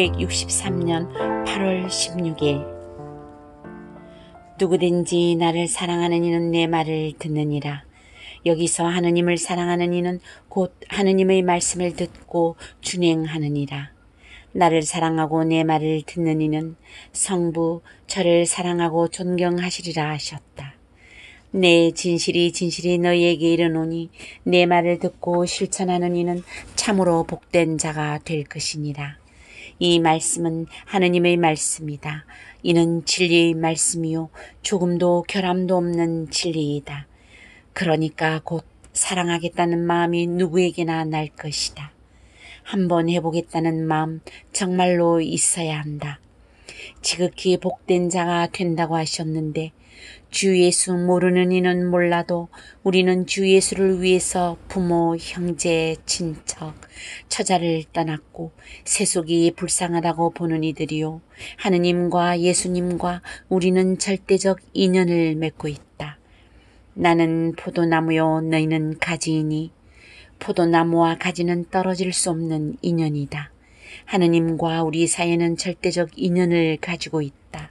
1963년 8월 16일 누구든지 나를 사랑하는 이는 내 말을 듣느니라. 여기서 하느님을 사랑하는 이는 곧 하느님의 말씀을 듣고 준행하느니라. 나를 사랑하고 내 말을 듣는 이는 성부 저를 사랑하고 존경하시리라 하셨다. 내 진실이 진실이 너희에게 이르노니 내 말을 듣고 실천하는 이는 참으로 복된 자가 될 것이니라. 이 말씀은 하느님의 말씀이다. 이는 진리의 말씀이요. 조금도 결함도 없는 진리이다. 그러니까 곧 사랑하겠다는 마음이 누구에게나 날 것이다. 한번 해보겠다는 마음 정말로 있어야 한다. 지극히 복된 자가 된다고 하셨는데 주 예수 모르는 이는 몰라도 우리는 주 예수를 위해서 부모, 형제, 친척, 처자를 떠났고 세속이 불쌍하다고 보는 이들이요. 하느님과 예수님과 우리는 절대적 인연을 맺고 있다. 나는 포도나무요 너희는 가지이니 포도나무와 가지는 떨어질 수 없는 인연이다. 하느님과 우리 사이에는 절대적 인연을 가지고 있다.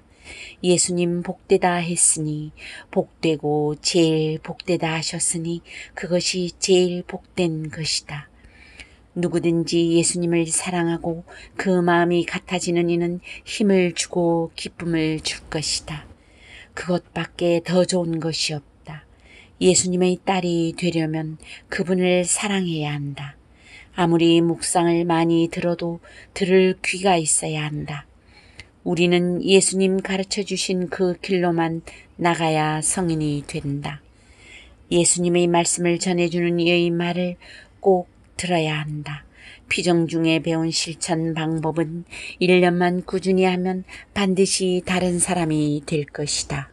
예수님 복되다 했으니 복되고 제일 복되다 하셨으니 그것이 제일 복된 것이다. 누구든지 예수님을 사랑하고 그 마음이 같아지는 이는 힘을 주고 기쁨을 줄 것이다. 그것밖에 더 좋은 것이 없다. 예수님의 딸이 되려면 그분을 사랑해야 한다. 아무리 묵상을 많이 들어도 들을 귀가 있어야 한다. 우리는 예수님 가르쳐 주신 그 길로만 나가야 성인이 된다. 예수님의 말씀을 전해주는 이의 말을 꼭 들어야 한다. 피정 중에 배운 실천 방법은 1년만 꾸준히 하면 반드시 다른 사람이 될 것이다.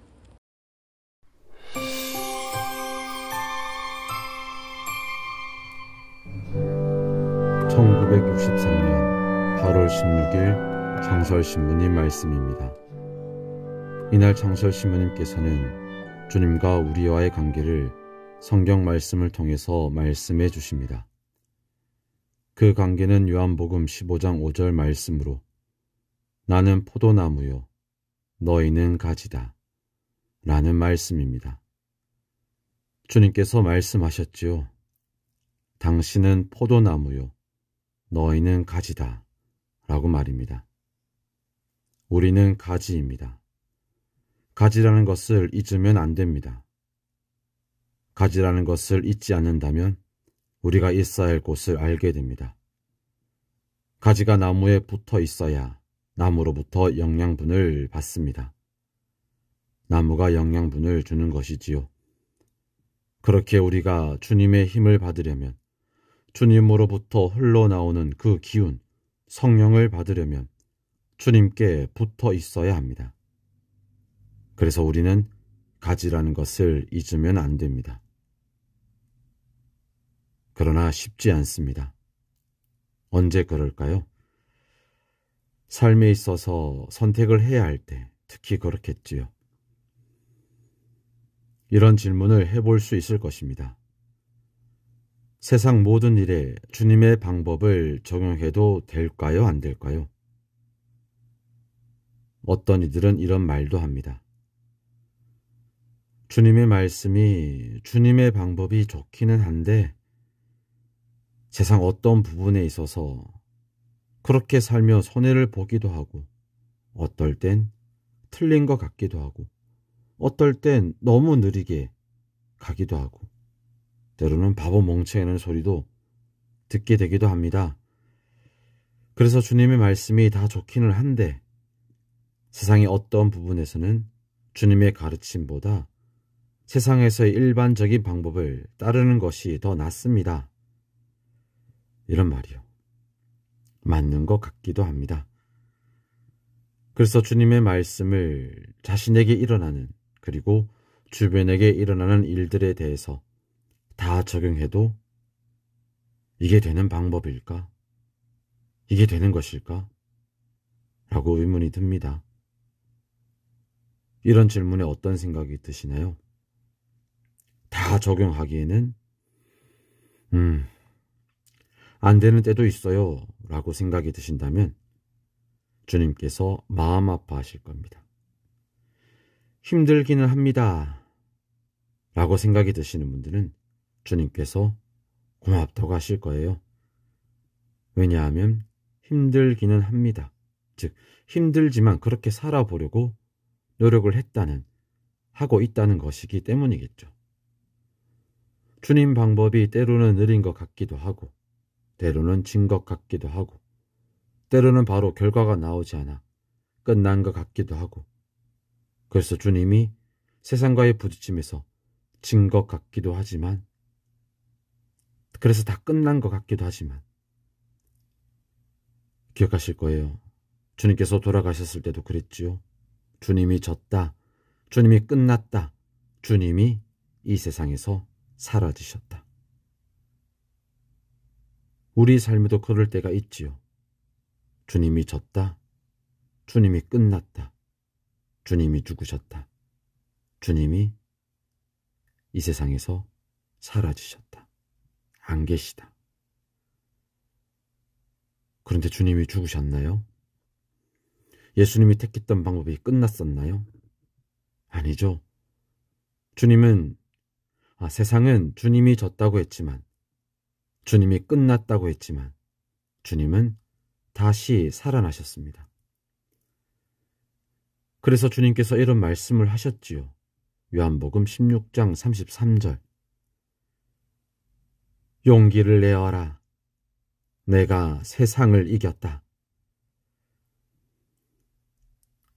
1963년 8월 16일 장설신문님 말씀입니다. 이날 장설신문님께서는 주님과 우리와의 관계를 성경 말씀을 통해서 말씀해 주십니다. 그 관계는 요한복음 15장 5절 말씀으로 나는 포도나무요, 너희는 가지다. 라는 말씀입니다. 주님께서 말씀하셨지요. 당신은 포도나무요, 너희는 가지다. 라고 말입니다. 우리는 가지입니다. 가지라는 것을 잊으면 안 됩니다. 가지라는 것을 잊지 않는다면 우리가 있어야 할 곳을 알게 됩니다. 가지가 나무에 붙어 있어야 나무로부터 영양분을 받습니다. 나무가 영양분을 주는 것이지요. 그렇게 우리가 주님의 힘을 받으려면 주님으로부터 흘러나오는 그 기운, 성령을 받으려면 주님께 붙어 있어야 합니다. 그래서 우리는 가지라는 것을 잊으면 안 됩니다. 그러나 쉽지 않습니다. 언제 그럴까요? 삶에 있어서 선택을 해야 할 때 특히 그렇겠지요. 이런 질문을 해볼 수 있을 것입니다. 세상 모든 일에 주님의 방법을 적용해도 될까요? 안 될까요? 어떤 이들은 이런 말도 합니다. 주님의 말씀이 주님의 방법이 좋기는 한데 세상 어떤 부분에 있어서 그렇게 살며 손해를 보기도 하고 어떨 땐 틀린 것 같기도 하고 어떨 땐 너무 느리게 가기도 하고 때로는 바보 멍청이는 소리도 듣게 되기도 합니다. 그래서 주님의 말씀이 다 좋기는 한데 세상의 어떤 부분에서는 주님의 가르침보다 세상에서의 일반적인 방법을 따르는 것이 더 낫습니다. 이런 말이요. 맞는 것 같기도 합니다. 그래서 주님의 말씀을 자신에게 일어나는 그리고 주변에게 일어나는 일들에 대해서 다 적용해도 이게 되는 방법일까? 이게 되는 것일까? 라고 의문이 듭니다. 이런 질문에 어떤 생각이 드시나요? 다 적용하기에는, 음, 안 되는 때도 있어요. 라고 생각이 드신다면, 주님께서 마음 아파하실 겁니다. 힘들기는 합니다. 라고 생각이 드시는 분들은 주님께서 고맙다고 하실 거예요. 왜냐하면 힘들기는 합니다. 즉, 힘들지만 그렇게 살아보려고 노력을 했다는, 하고 있다는 것이기 때문이겠죠. 주님 방법이 때로는 느린 것 같기도 하고, 때로는 진 것 같기도 하고, 때로는 바로 결과가 나오지 않아 끝난 것 같기도 하고, 그래서 주님이 세상과의 부딪힘에서 진 것 같기도 하지만 그래서 다 끝난 것 같기도 하지만 기억하실 거예요. 주님께서 돌아가셨을 때도 그랬지요. 주님이 졌다. 주님이 끝났다. 주님이 이 세상에서 사라지셨다. 우리 삶에도 그럴 때가 있지요. 주님이 졌다. 주님이 끝났다. 주님이 죽으셨다. 주님이 이 세상에서 사라지셨다. 안 계시다. 그런데 주님이 죽으셨나요? 예수님이 택했던 방법이 끝났었나요? 아니죠. 주님은 아, 세상은 주님이 졌다고 했지만 주님이 끝났다고 했지만 주님은 다시 살아나셨습니다. 그래서 주님께서 이런 말씀을 하셨지요. 요한복음 16장 33절. 용기를 내어라. 내가 세상을 이겼다.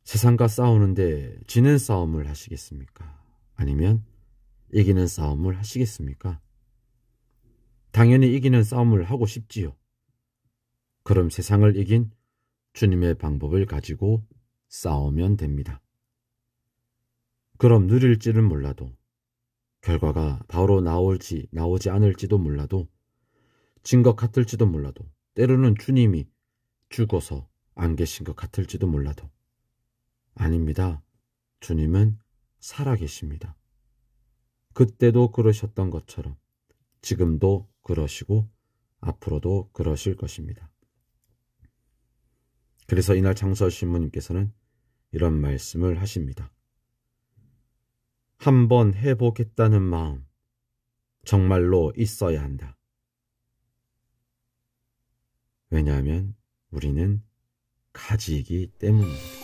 세상과 싸우는데 지는 싸움을 하시겠습니까? 아니면 이기는 싸움을 하시겠습니까? 당연히 이기는 싸움을 하고 싶지요. 그럼 세상을 이긴 주님의 방법을 가지고 싸우면 됩니다. 그럼 누릴지는 몰라도 결과가 바로 나올지 나오지 않을지도 몰라도 진 것 같을지도 몰라도 때로는 주님이 죽어서 안 계신 것 같을지도 몰라도 아닙니다. 주님은 살아 계십니다. 그때도 그러셨던 것처럼 지금도 그러시고 앞으로도 그러실 것입니다. 그래서 이날 장서 신부님께서는 이런 말씀을 하십니다. 한번 해보겠다는 마음 정말로 있어야 한다. 왜냐하면 우리는 가지이기 때문입니다.